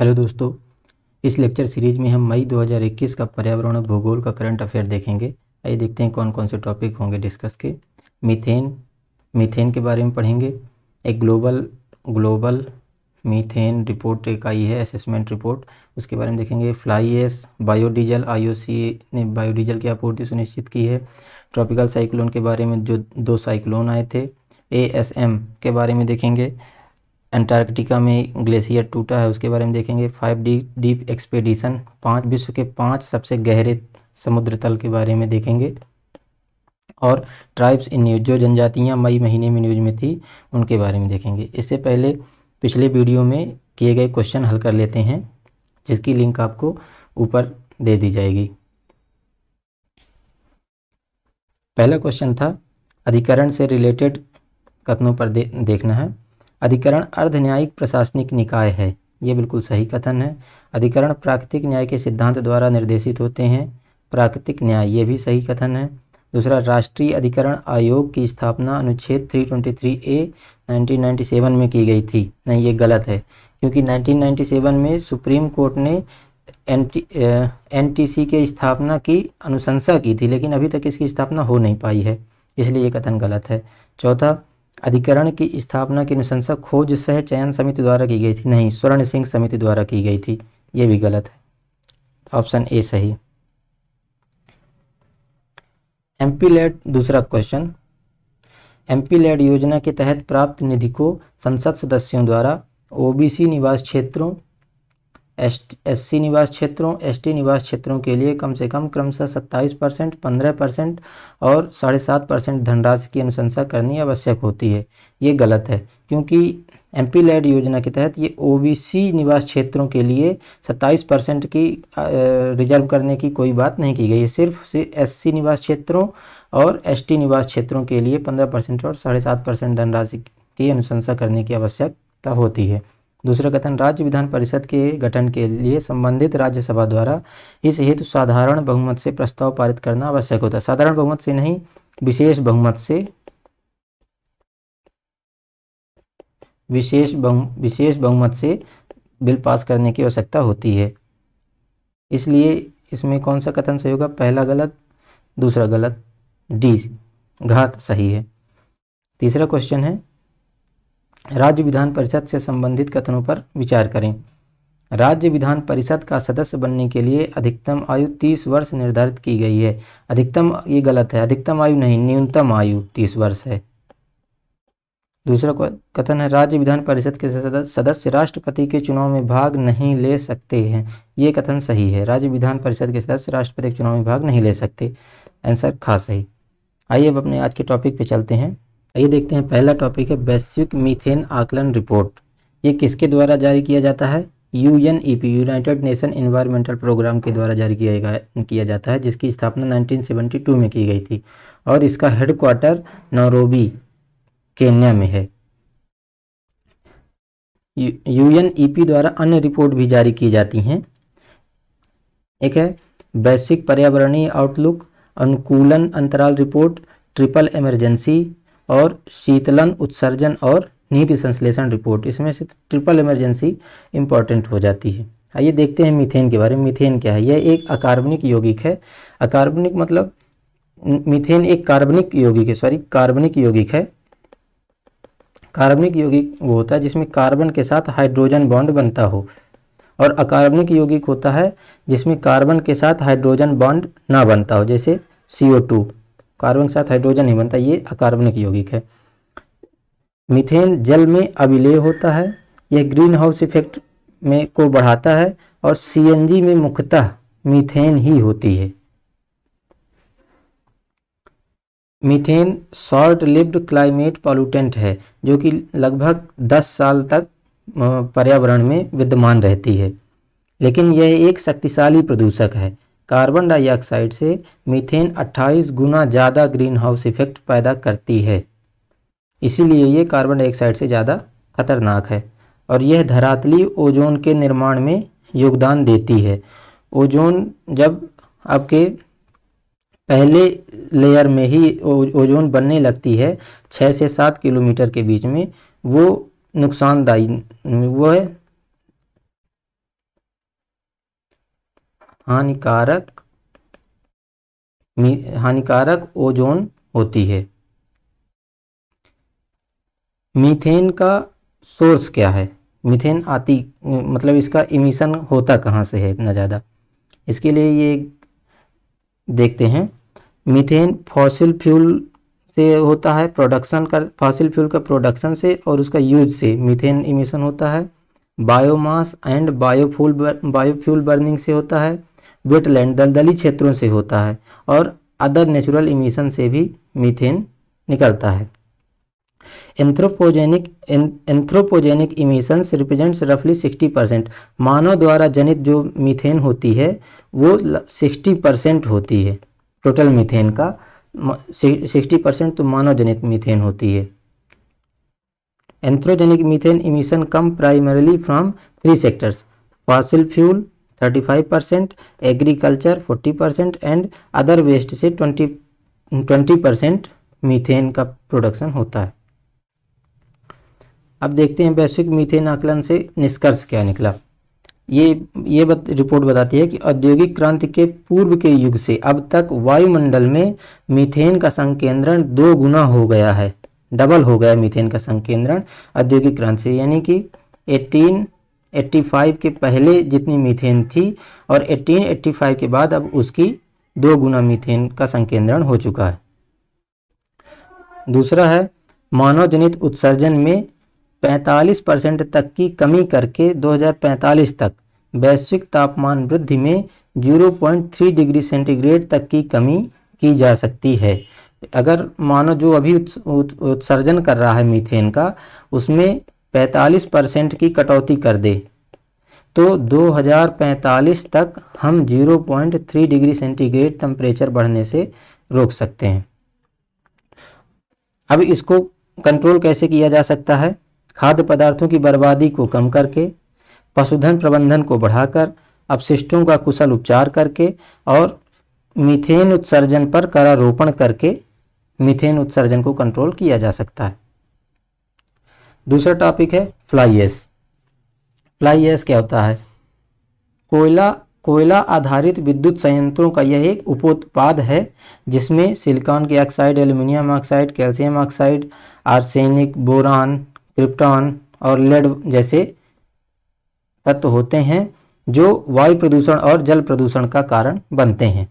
hello दोस्तों इस lecture series में हम मई 2021 का पर्यावरण और भूगोल का करंट अफेयर देखेंगे आइए देखते हैं कौन कौन से टॉपिक होंगे डिस्कस के मीथेन मीथेन के बारे में पढ़ेंगे एक ग्लोबल ग्लोबल मीथेन रिपोर्ट एक आई है असेसमेंट रिपोर्ट उसके बारे में देखेंगे फ्लाई एस बायोडीजल आईओसी ने बायोडीजल की आपूर्ति सुनिश्चित की है ट्रॉपिकल साइक्लोन के बारे में जो दो साइक्लोन आए थे ए के बारे में देखेंगे अंटार्कटिका में ग्लेशियर टूटा है उसके बारे में देखेंगे फाइव डी डीप एक्सपेडिशन पांच विश्व के पांच सबसे गहरे समुद्र तल के बारे में देखेंगे और ट्राइब्स इन न्यूज जो जनजातियाँ मई महीने में न्यूज में थी उनके बारे में देखेंगे इससे पहले पिछले वीडियो में किए गए क्वेश्चन हल कर लेते हैं जिसकी लिंक आपको ऊपर दे दी जाएगी पहला क्वेश्चन था अधिकरण से रिलेटेड कथनों पर दे, देखना है अधिकरण अर्ध न्यायिक प्रशासनिक निकाय है ये बिल्कुल सही कथन है अधिकरण प्राकृतिक न्याय के सिद्धांत द्वारा निर्देशित होते हैं प्राकृतिक न्याय ये भी सही कथन है दूसरा राष्ट्रीय अधिकरण आयोग की स्थापना अनुच्छेद 323 ए 1997 में की गई थी नहीं ये गलत है क्योंकि 1997 में सुप्रीम कोर्ट ने एन टी के स्थापना की अनुशंसा की थी लेकिन अभी तक इसकी स्थापना हो नहीं पाई है इसलिए ये कथन गलत है चौथा अधिकरण की स्थापना की अनुशंसा खोज सह चयन समिति द्वारा की गई थी नहीं स्वर्ण सिंह समिति द्वारा की गई थी ये भी गलत है ऑप्शन ए सही एमपी लेड दूसरा क्वेश्चन एमपी लेड योजना के तहत प्राप्त निधि को संसद सदस्यों द्वारा ओबीसी निवास क्षेत्रों एस सी निवास क्षेत्रों एस टी निवास क्षेत्रों के लिए कम से कम क्रमशः सत्ताईस परसेंट पंद्रह परसेंट और साढ़े सात परसेंट धनराशि की अनुशंसा करनी आवश्यक होती है ये गलत है क्योंकि एम पी लैड योजना के तहत ये ओबीसी निवास क्षेत्रों के लिए 27 परसेंट की रिजर्व करने की कोई बात नहीं की गई है सिर्फ सी निवास क्षेत्रों और एस निवास क्षेत्रों के लिए पंद्रह परसेंट और साढ़े सात परसेंट धनराशि की अनुशंसा करने की आवश्यकता होती है दूसरा कथन राज्य विधान परिषद के गठन के लिए संबंधित राज्यसभा द्वारा इस हेतु साधारण बहुमत से प्रस्ताव पारित करना आवश्यक होता है साधारण बहुमत से नहीं विशेष बहुमत से विशेष विशेष बहुमत से बिल पास करने की आवश्यकता होती है इसलिए इसमें कौन सा कथन सही होगा पहला गलत दूसरा गलत डी घात सही है तीसरा क्वेश्चन है राज्य विधान परिषद से संबंधित कथनों पर विचार करें राज्य विधान परिषद का सदस्य बनने के लिए अधिकतम आयु तीस वर्ष निर्धारित की गई है अधिकतम ये गलत है अधिकतम आयु नहीं न्यूनतम आयु तीस वर्ष है दूसरा कथन है राज्य विधान परिषद के सदस्य राष्ट्रपति के चुनाव में भाग नहीं ले सकते हैं ये कथन सही है राज्य विधान परिषद के सदस्य राष्ट्रपति के चुनाव में भाग नहीं ले सकते आंसर खास सही आइए अब अपने आज के टॉपिक पे चलते हैं आइए देखते हैं पहला टॉपिक है वैश्विक मीथेन आकलन रिपोर्ट ये किसके द्वारा जारी किया जाता है U N E P united nation environmental programme के द्वारा जारी किया गया किया जाता है जिसकी स्थापना 1972 में की गई थी और इसका हेडक्वार्टर नोरोबी केन्या में है यू एन ई पी द्वारा अन्य रिपोर्ट भी जारी की जाती हैं एक है वैश्विक पर्यावरणीय आउटलुक अनुकूलन अंतराल रिपोर्ट ट्रिपल इमरजेंसी और शीतलन उत्सर्जन और नीति संश्लेषण रिपोर्ट इसमें से ट्रिपल इमरजेंसी इंपॉर्टेंट हो जाती है आइए देखते हैं मीथेन के बारे में मीथेन क्या है यह एक अकार्बनिक यौगिक है अकार्बनिक मतलब मीथेन एक कार्बनिक यौगिक है सॉरी कार्बनिक यौगिक है कार्बनिक यौगिक वो होता है जिसमें कार्बन के साथ हाइड्रोजन बॉन्ड बनता हो और अकार्बनिक यौगिक होता है जिसमें कार्बन के साथ हाइड्रोजन बॉन्ड ना बनता हो जैसे सी ओ टू कार्बन के साथ हाइड्रोजन नहीं बनता ये अकार्बनिक यौगिक है मिथेन जल में अभिलेय होता है यह ग्रीन हाउस इफेक्ट में को बढ़ाता है और सीएनजी में मुख्यतः मीथेन ही होती है methane short lived climate pollutant है जो कि लगभग 10 साल तक पर्यावरण में विद्यमान रहती है लेकिन यह एक शक्तिशाली प्रदूषक है कार्बन डाइऑक्साइड से मीथेन 28 गुना ज़्यादा ग्रीन हाउस इफेक्ट पैदा करती है इसीलिए ये कार्बन डाइऑक्साइड से ज़्यादा खतरनाक है और यह धरातली ओजोन के निर्माण में योगदान देती है ओजोन जब आपके पहले लेयर में ही ओजोन बनने लगती है छः से सात किलोमीटर के बीच में वो नुकसानदायी वो है हानिकारक हानिकारक ओजोन होती है मीथेन का सोर्स क्या है मीथेन आती मतलब इसका इमिशन होता कहाँ से है इतना ज़्यादा इसके लिए ये देखते हैं मीथेन फॉसिल फ्यूल से होता है प्रोडक्शन का फॉसिल फ्यूल का प्रोडक्शन से और उसका यूज से मीथेन इमिशन होता है biomass and biofuel biofuel burning से होता है वेटलैंड दलदली क्षेत्रों से होता है और अदर नेचुरल इमिशन से भी मीथेन निकलता है एंथ्रोपोजेनिक एंथ्रोपोजेनिक इमिशंस रिप्रेजेंट्स रफली 60 परसेंट मानव द्वारा जनित जो मीथेन होती है वो 60 परसेंट होती है टोटल मीथेन का 60 परसेंट तो मानव जनित मीथेन होती है anthropogenic methane emission come primarily from three sectors fossil fuel thirty five percent agriculture forty percent and other waste से ट्वेंटी ट्वेंटी परसेंट मीथेन का प्रोडक्शन होता है अब देखते हैं वैश्विक मीथेन आकलन से निष्कर्ष क्या निकला ये ये बत, रिपोर्ट बताती है कि औद्योगिक क्रांति के पूर्व के युग से अब तक वायुमंडल में मीथेन का संकेंद्रण दो गुना हो गया है डबल हो गया मीथेन का संकेंद्रण औद्योगिक क्रांति से यानी कि 1885 के पहले जितनी मीथेन थी और 1885 के बाद अब उसकी दो गुना मीथेन का संकेंद्रण हो चुका है दूसरा है मानव जनित उत्सर्जन में 45 परसेंट तक की कमी करके 2045 तक वैश्विक तापमान वृद्धि में 0.3 डिग्री सेंटीग्रेड तक की कमी की जा सकती है अगर मानो जो अभी उत्सर्जन कर रहा है मीथेन का उसमें 45 परसेंट की कटौती कर दे तो 2045 तक हम 0.3 डिग्री सेंटीग्रेड टेम्परेचर बढ़ने से रोक सकते हैं अब इसको कंट्रोल कैसे किया जा सकता है खाद्य पदार्थों की बर्बादी को कम करके पशुधन प्रबंधन को बढ़ाकर अपशिष्टों का कुशल उपचार करके और मीथेन उत्सर्जन पर करारोपण करके मीथेन उत्सर्जन को कंट्रोल किया जा सकता है दूसरा टॉपिक है फ्लाई एस फ्लाई एस क्या होता है कोयला कोयला आधारित विद्युत संयंत्रों का यह एक उपोत्पाद है जिसमें सिलिकॉन के oxide aluminium oxide calcium oxide arsenic boron krypton और लेड जैसे तत्व होते हैं जो वायु प्रदूषण और जल प्रदूषण का कारण बनते हैं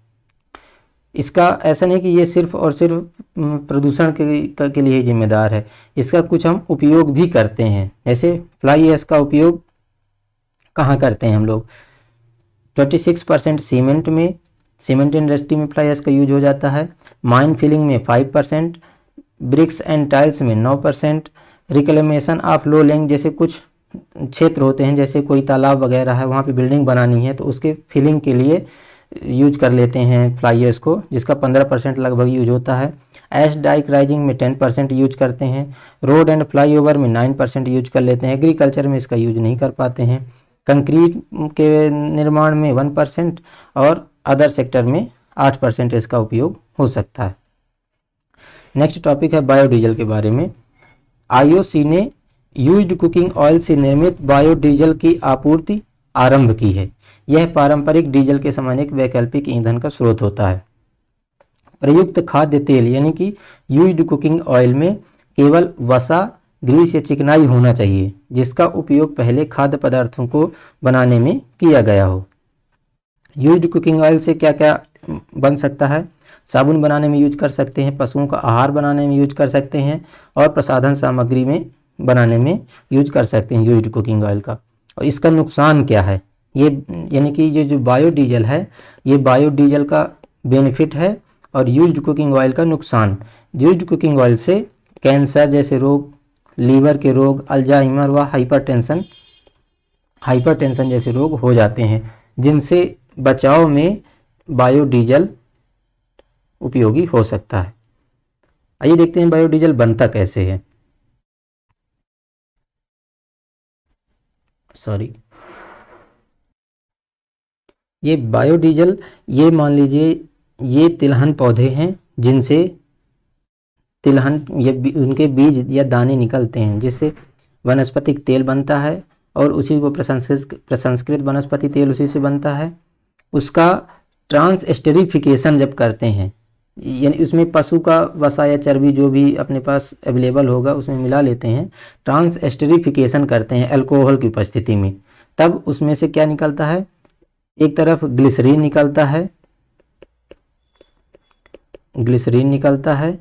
इसका ऐसा नहीं कि ये सिर्फ और सिर्फ प्रदूषण के, के लिए जिम्मेदार है इसका कुछ हम उपयोग भी करते हैं जैसे फ्लाई एस का उपयोग कहाँ करते हैं हम लोग 26 परसेंट सीमेंट में सीमेंट इंडस्ट्री में फ्लाई एस का यूज हो जाता है माइन फिलिंग में 5 परसेंट ब्रिक्स एंड टाइल्स में 9 परसेंट रिक्लेमेशन ऑफ लो लेंग जैसे कुछ क्षेत्र होते हैं जैसे कोई तालाब वगैरह है वहाँ पर बिल्डिंग बनानी है तो उसके फिलिंग के लिए यूज कर लेते हैं फ्लाइर्स को जिसका पंद्रह परसेंट लगभग यूज होता है एस डाइक राइजिंग में टेन परसेंट यूज करते हैं रोड एंड फ्लाईओवर में नाइन परसेंट यूज कर लेते हैं एग्रीकल्चर में इसका यूज नहीं कर पाते हैं कंक्रीट के निर्माण में वन परसेंट और अदर सेक्टर में आठ परसेंट इसका उपयोग हो सकता है नेक्स्ट टॉपिक है बायोडीजल के बारे में आईओसी ने यूज्ड कुकिंग ऑयल से निर्मित बायोडीजल की आपूर्ति आरंभ की है यह पारंपरिक डीजल के समान एक वैकल्पिक ईंधन का स्रोत होता है प्रयुक्त खाद्य तेल यानी कि यूज्ड कुकिंग ऑयल में केवल वसा ग्रीस या चिकनाई होना चाहिए जिसका उपयोग पहले खाद्य पदार्थों को बनाने में किया गया हो यूज्ड कुकिंग ऑयल से क्या क्या बन सकता है साबुन बनाने में यूज कर सकते हैं पशुओं का आहार बनाने में यूज कर सकते हैं और प्रसाधन सामग्री में बनाने में यूज कर सकते हैं यूज्ड कुकिंग ऑयल का और इसका नुकसान क्या है ये यानी कि ये जो बायोडीजल है ये बायोडीजल का बेनिफिट है और यूज्ड कुकिंग ऑयल का नुकसान यूज्ड कुकिंग ऑयल से कैंसर जैसे रोग लीवर के रोग अल्जाइमर व हाइपरटेंशन हाइपरटेंशन जैसे रोग हो जाते हैं जिनसे बचाव में बायोडीजल उपयोगी हो सकता है आइए देखते हैं बायोडीजल बनता कैसे है सॉरी ये बायोडीजल ये मान लीजिए ये तिलहन पौधे हैं जिनसे तिलहन ये उनके बीज या दाने निकलते हैं जिससे वनस्पतिक तेल बनता है और उसी को प्रसंस्कृत प्रसंस्कृत वनस्पति तेल उसी से बनता है उसका ट्रांसस्टेरिफिकेशन जब करते हैं यानी उसमें पशु का वसा या चर्बी जो भी अपने पास अवेलेबल होगा उसमें मिला लेते हैं ट्रांस एस्टरीफिकेशन करते हैं अल्कोहल की उपस्थिति में तब उसमें से क्या निकलता है एक तरफ ग्लिसरीन निकलता है ग्लिसरीन निकलता है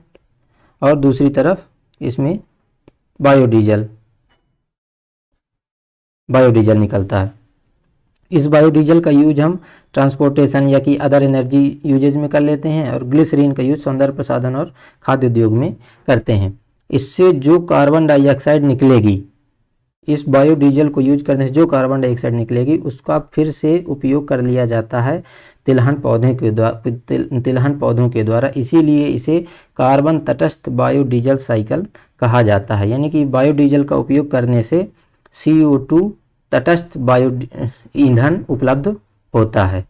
और दूसरी तरफ इसमें बायोडीजल बायोडीजल निकलता है इस बायोडीजल का यूज हम ट्रांसपोर्टेशन या कि अदर एनर्जी यूजेज में कर लेते हैं और ग्लिसरीन का यूज सौंदर्य प्रसाधन और खाद्य उद्योग में करते हैं इससे जो कार्बन डाइऑक्साइड निकलेगी इस बायोडीजल को यूज करने से जो कार्बन डाइऑक्साइड निकलेगी उसका फिर से उपयोग कर लिया जाता है तिलहन पौधे के द्वारा तिलहन पौधों के द्वारा इसीलिए इसे कार्बन तटस्थ बायोडीजल साइकिल कहा जाता है यानी कि बायोडीजल का उपयोग करने से सी ओ टू तटस्थ वायु ईंधन उपलब्ध होता है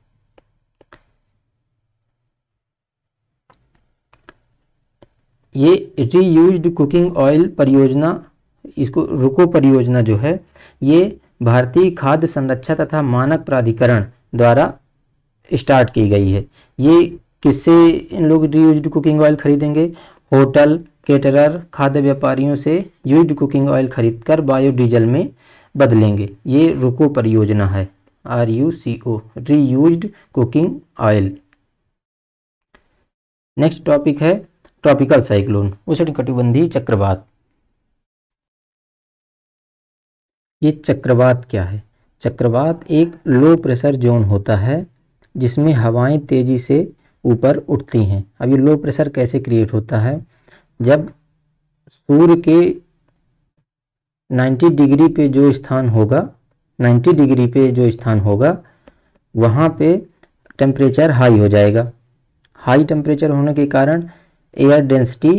ये रीयूज्ड कुकिंग ऑयल परियोजना इसको रुको परियोजना जो है ये भारतीय खाद्य संरक्षा तथा मानक प्राधिकरण द्वारा स्टार्ट की गई है ये किससे इन लोग रीयूज्ड कुकिंग ऑयल खरीदेंगे होटल केटरर खाद्य व्यापारियों से यूज्ड कुकिंग ऑयल खरीदकर बायोडीजल में बदलेंगे ये रुको परियोजना है R U C O reuse cooking oil next topic है ट्रॉपिकल साइक्लोन उष्णकटिबंधीय चक्रवात ये चक्रवात क्या है चक्रवात एक लो प्रेशर जोन होता है जिसमें हवाएं तेज़ी से ऊपर उठती हैं अब ये लो प्रेशर कैसे क्रिएट होता है जब सूर्य के 90 डिग्री पे जो स्थान होगा 90 डिग्री पे जो स्थान होगा वहाँ पे टेम्परेचर हाई हो जाएगा हाई टेम्परेचर होने के कारण एयर डेंसिटी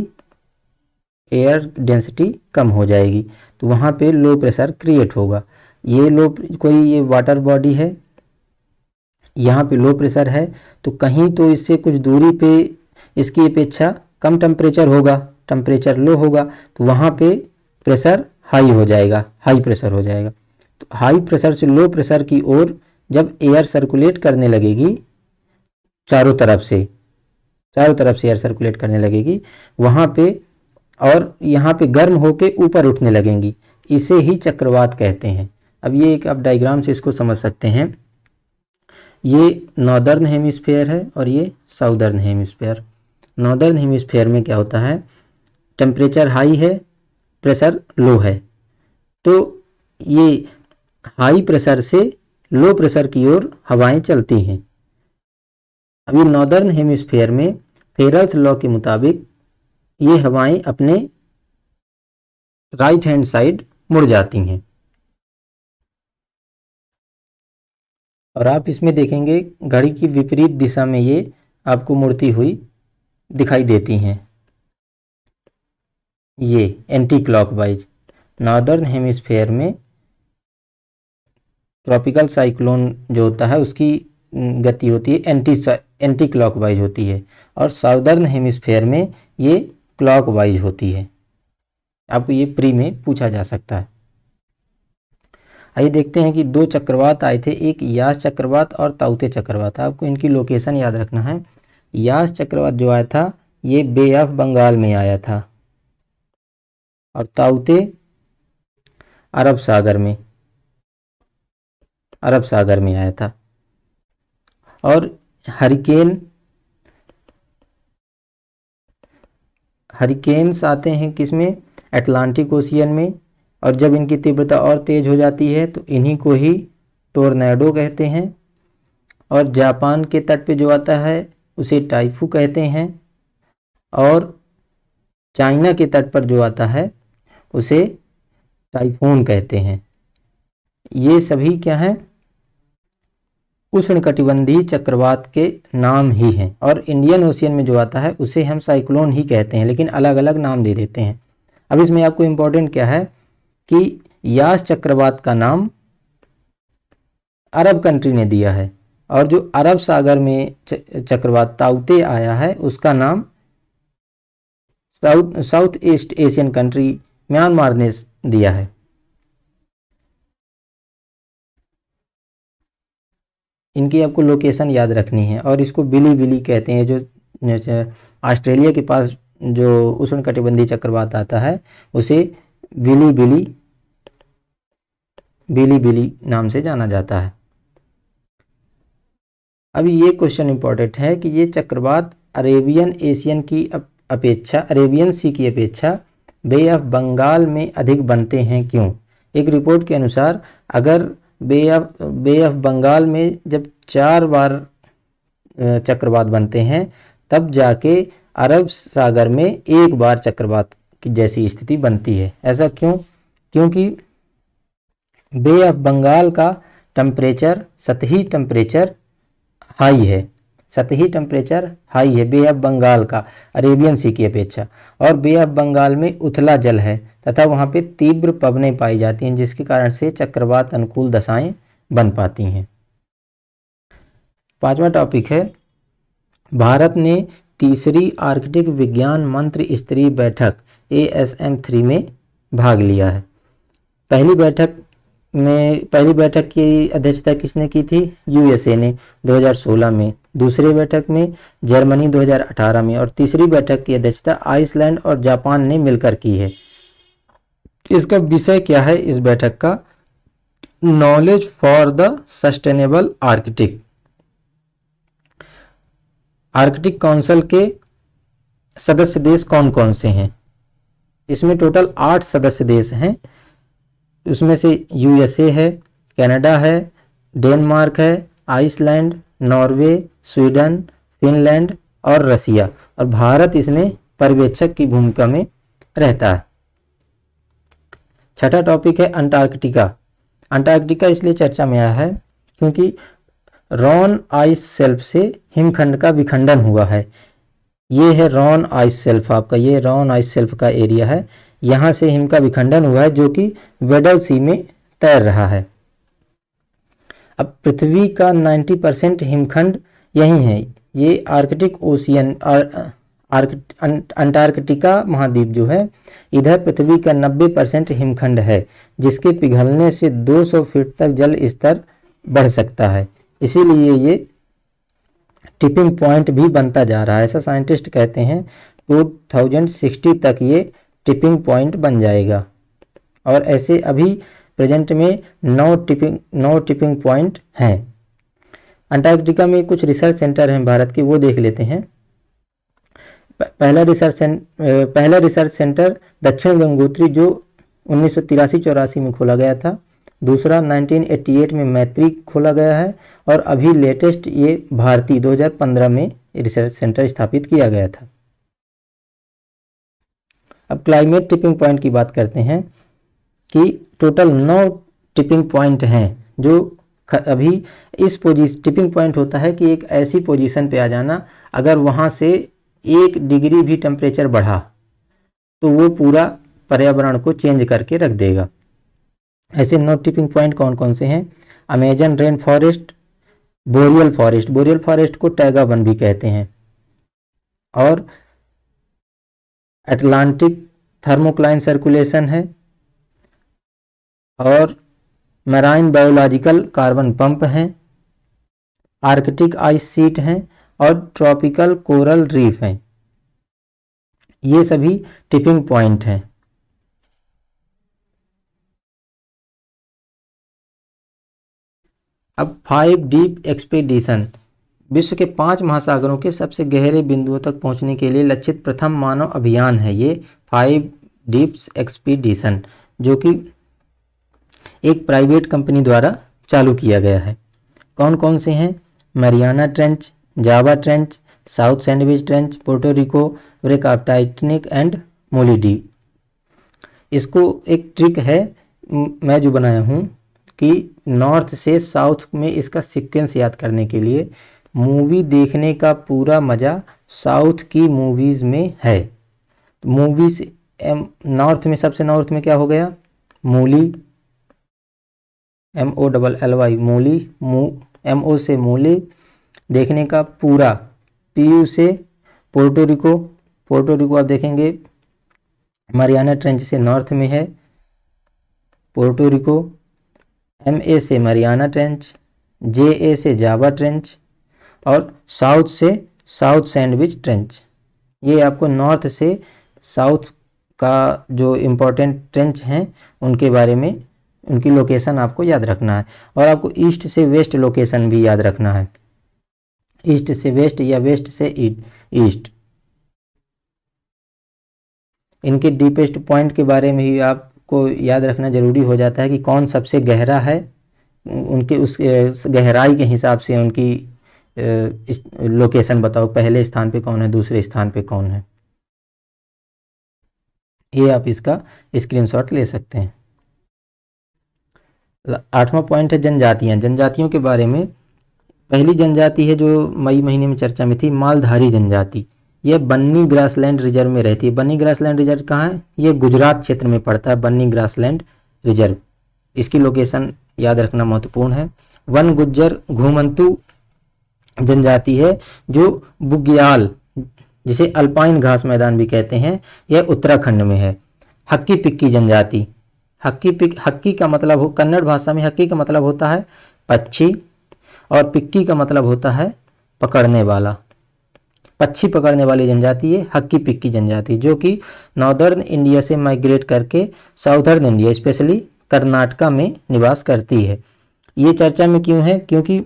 एयर डेंसिटी कम हो जाएगी तो वहाँ पे लो प्रेशर क्रिएट होगा ये लो कोई ये वाटर बॉडी है यहाँ पे लो प्रेशर है तो कहीं तो इससे कुछ दूरी पे इसकी अपेक्षा कम टेम्परेचर होगा टेम्परेचर लो होगा तो वहाँ पे प्रेशर हाई हो जाएगा हाई प्रेशर हो जाएगा तो हाई प्रेशर से लो प्रेशर की ओर जब एयर सर्कुलेट करने लगेगी चारों तरफ से चारों तरफ से एयर सर्कुलेट करने लगेगी वहाँ पे और यहाँ पे गर्म होके ऊपर उठने लगेंगी इसे ही चक्रवात कहते हैं अब ये एक आप डायग्राम से इसको समझ सकते हैं ये नॉर्दर्न हेमिस्फेयर है और ये साउदर्न हेमिस्फेयर नॉर्दर्न हेमिस्फेयर में क्या होता है टेम्परेचर हाई है प्रेशर लो है तो ये हाई प्रेशर से लो प्रेशर की ओर हवाएं चलती हैं अभी नॉर्दर्न हेमिस्फीयर में फेरल्स लॉ के मुताबिक ये हवाएं अपने राइट हैंड साइड मुड़ जाती हैं और आप इसमें देखेंगे घड़ी की विपरीत दिशा में ये आपको मुड़ती हुई दिखाई देती हैं ये एंटी क्लॉकवाइज नॉर्दर्न हेमिस्फेयर में ट्रॉपिकल साइक्लोन जो होता है उसकी गति होती है एंटी एंटी क्लॉकवाइज होती है और साउदर्न हेमिस्फेयर में ये क्लॉकवाइज होती है आपको ये प्री में पूछा जा सकता है आइए देखते हैं कि दो चक्रवात आए थे एक यास चक्रवात और ताउते चक्रवात आपको इनकी लोकेशन याद रखना है यास चक्रवात जो आया था ये बे ऑफ बंगाल में आया था और ताउते अरब सागर में अरब सागर में आया था और हरिकेन हरिकेन्स आते हैं किसमें अटलांटिक ओशियन में और जब इनकी तीव्रता और तेज हो जाती है तो इन्हीं को ही टोरनेडो कहते हैं और जापान के तट पे जो आता है उसे टाइफू कहते हैं और चाइना के तट पर जो आता है उसे टाइफोन कहते हैं ये सभी क्या हैं उष्णकटिबंधीय चक्रवात के नाम ही हैं और इंडियन ओशियन में जो आता है उसे हम साइक्लोन ही कहते हैं लेकिन अलग अलग नाम दे देते हैं अब इसमें आपको इम्पोर्टेंट क्या है कि यास चक्रवात का नाम अरब कंट्री ने दिया है और जो अरब सागर में चक्रवात ताउते आया है उसका नाम south south east Asian country Myanmar ने दिया है इनकी आपको लोकेशन याद रखनी है और इसको बिली बिली कहते हैं जो ऑस्ट्रेलिया के पास जो उष्ण कटिबंधी चक्रवात आता है उसे बिली बिली बिली बिली नाम से जाना जाता है अब ये क्वेश्चन इंपॉर्टेंट है कि ये चक्रवात अरेबियन एशियन की अपेक्षा अरेबियन सी की अपेक्षा बे ऑफ बंगाल में अधिक बनते हैं क्यों एक रिपोर्ट के अनुसार अगर bay of bay of Bengal में जब चार बार चक्रवात बनते हैं तब जाके अरब सागर में एक बार चक्रवात की जैसी स्थिति बनती है ऐसा क्यों क्योंकि बे ऑफ बंगाल का टम्परेचर सतही टम्परेचर हाई है सतही टेम्परेचर हाई है बे ऑफ बंगाल का अरेबियन सी की अपेक्षा और बे ऑफ बंगाल में उथला जल है तथा वहाँ पे तीव्र पवने पाई जाती हैं जिसके कारण से चक्रवात अनुकूल दशाएं बन पाती हैं पांचवा टॉपिक है भारत ने तीसरी आर्कटिक विज्ञान मंत्र स्तरीय बैठक ए एस एम थ्री में भाग लिया है पहली बैठक में पहली बैठक की अध्यक्षता किसने की थी यूएसए ने 2016 में दूसरी बैठक में जर्मनी 2018 में और तीसरी बैठक की अध्यक्षता आइसलैंड और जापान ने मिलकर की है इसका विषय क्या है इस बैठक का knowledge for the sustainable arctic arctic council के सदस्य देश कौन कौन से हैं इसमें टोटल आठ सदस्य देश हैं उसमें से यूएसए है कनाडा है डेनमार्क है आइसलैंड नॉर्वे स्वीडन फिनलैंड और रसिया और भारत इसमें पर्यवेक्षक की भूमिका में रहता है छठा टॉपिक है अंटार्कटिका अंटार्कटिका इसलिए चर्चा में आया है क्योंकि रॉन आइस सेल्फ से हिमखंड का विखंडन हुआ है ये है रॉन आइस सेल्फ आपका ये रॉन आइस सेल्फ का एरिया है यहाँ से हिम का विखंडन हुआ है जो कि वेडल सी में तैर रहा है अब पृथ्वी का 90 परसेंट हिमखंड यही है ये आर्कटिक ओशियन अं, अंटार्कटिका महाद्वीप जो है इधर पृथ्वी का 90 परसेंट हिमखंड है जिसके पिघलने से 200 फीट तक जल स्तर बढ़ सकता है इसीलिए ये टिपिंग पॉइंट भी बनता जा रहा है ऐसा साइंटिस्ट कहते हैं 2060 तक ये टिपिंग पॉइंट बन जाएगा और ऐसे अभी प्रेजेंट में नौ टिपिंग नौ टिपिंग पॉइंट हैं अंटार्कटिका में कुछ रिसर्च सेंटर हैं भारत के वो देख लेते हैं पहला रिसर्च पहला रिसर्च सेंटर दक्षिण गंगोत्री जो उन्नीस सौ में खोला गया था दूसरा 1988 में मैत्री खोला गया है और अभी लेटेस्ट ये भारती 2015 में रिसर्च सेंटर स्थापित किया गया था अब क्लाइमेट टिपिंग पॉइंट की बात करते हैं कि टोटल नौ टिपिंग पॉइंट हैं जो अभी इस पोजिश टिपिंग पॉइंट होता है कि एक ऐसी पोजीशन पे आ जाना अगर वहाँ से एक डिग्री भी टेम्परेचर बढ़ा तो वो पूरा पर्यावरण को चेंज करके रख देगा ऐसे नौ टिपिंग पॉइंट कौन कौन से हैं Amazon rain forest boreal forest boreal forest को टैगा वन भी कहते हैं और अटलांटिक थर्मोक्लाइन सर्कुलेशन है और मैराइन बायोलॉजिकल कार्बन पंप हैं आर्कटिक आइस सीट हैं और ट्रॉपिकल कोरल रीफ हैं ये सभी टिपिंग पॉइंट हैं अब फाइव डीप एक्सपेडिशन विश्व के पांच महासागरों के सबसे गहरे बिंदुओं तक पहुंचने के लिए लक्षित प्रथम मानव अभियान है ये फाइव डीप्स एक्सपीडिशन जो कि एक प्राइवेट कंपनी द्वारा चालू किया गया है कौन कौन से हैं Mariana trench Java trench south sandwich trench Puerto Rico रेकाप्टाइटनिक एंड मोलिडी इसको एक ट्रिक है मैं जो बनाया हूँ कि नॉर्थ से साउथ में इसका सिक्वेंस याद करने के लिए मूवी देखने का पूरा मज़ा साउथ की मूवीज़ में है मूवीज़ नॉर्थ में सबसे नॉर्थ में क्या हो गया मूली M O double L Y मूली मू एम ओ से मूली देखने का पूरा पी यू से पोर्टोरिको पोर्टोरिको आप देखेंगे मरियाना ट्रेंच से नॉर्थ में है पोर्टोरिको एम ए से मरियाना ट्रेंच जे ए से जावा ट्रेंच और साउथ से साउथ सैंडविच ट्रेंच ये आपको नॉर्थ से साउथ का जो इम्पोर्टेंट ट्रेंच हैं उनके बारे में उनकी लोकेशन आपको याद रखना है और आपको ईस्ट से वेस्ट लोकेशन भी याद रखना है ईस्ट से वेस्ट या वेस्ट से ईस्ट e-, इनके डीपेस्ट पॉइंट के बारे में ही आपको याद रखना ज़रूरी हो जाता है कि कौन सबसे गहरा है उनके उस गहराई के हिसाब से उनकी इस लोकेशन बताओ पहले स्थान पे कौन है दूसरे स्थान पे कौन है ये आप इसका स्क्रीनशॉट ले सकते हैं आठवां पॉइंट है जनजातियाँ जनजातियों के बारे में पहली जनजाति है जो मई महीने में चर्चा में थी मालधारी जनजाति यह बन्नी ग्रासलैंड रिजर्व में रहती है बन्नी ग्रासलैंड रिजर्व कहाँ है ये गुजरात क्षेत्र में पड़ता है बन्नी ग्रासलैंड रिजर्व इसकी लोकेशन याद रखना महत्वपूर्ण है वन गुज्जर घूमंतु जनजाति है जो बुग्याल जिसे अल्पाइन घास मैदान भी कहते हैं यह उत्तराखंड में है हक्की पिक्की जनजाति हक्की पिक हक्की का मतलब हो कन्नड़ भाषा में हक्की का मतलब होता है पक्षी और पिक्की का मतलब होता है पकड़ने वाला पक्षी पकड़ने वाली जनजाति है हक्की पिक्की जनजाति जो कि नॉर्दर्न इंडिया से माइग्रेट करके साउथर्न इंडिया स्पेशली कर्नाटका में निवास करती है ये चर्चा में क्यों है क्योंकि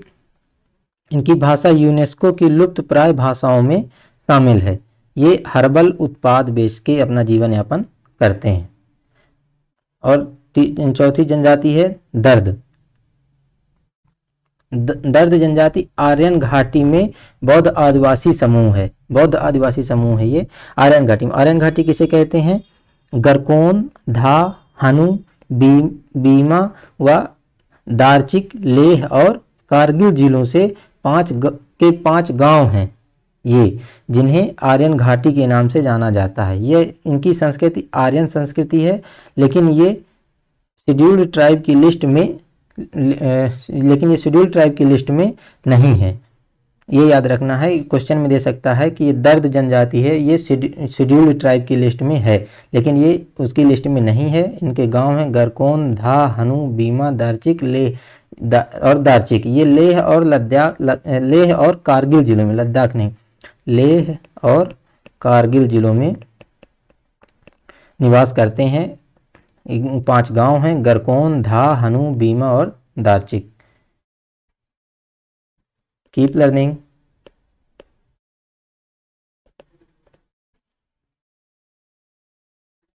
इनकी भाषा यूनेस्को की लुप्त प्राय भाषाओं में शामिल है ये हर्बल उत्पाद बेच के अपना जीवन यापन करते हैं और चौथी जनजाति है दर्द दर्द जनजाति आर्यन घाटी में बौद्ध आदिवासी समूह है बौद्ध आदिवासी समूह है ये आर्यन घाटी में आर्यन घाटी किसे कहते हैं गरकोन धा हनु बी, बीमा व दार्चिक लेह और कारगिल जिलों से पांच के पांच गांव हैं ये जिन्हें आर्यन घाटी के नाम से जाना जाता है ये इनकी संस्कृति आर्यन संस्कृति है लेकिन ये शेड्यूल्ड ट्राइब की लिस्ट में लेकिन ये शेड्यूल्ड ट्राइब की लिस्ट में नहीं है ये याद रखना है क्वेश्चन में दे सकता है कि ये दर्द जनजाति है ये शेड्यूल्ड ट्राइब की लिस्ट में है लेकिन ये उसकी लिस्ट में नहीं है इनके गांव हैं गरकोन धा हनु बीमा दार्चिक लेह दा, और दार्चिक ये लेह और लद्दाख लेह और कारगिल जिलों में लद्दाख नहीं लेह और कारगिल जिलों में निवास करते हैं पांच गांव हैं गरकोन धा हनु बीमा और दार्चिक कीप लर्निंग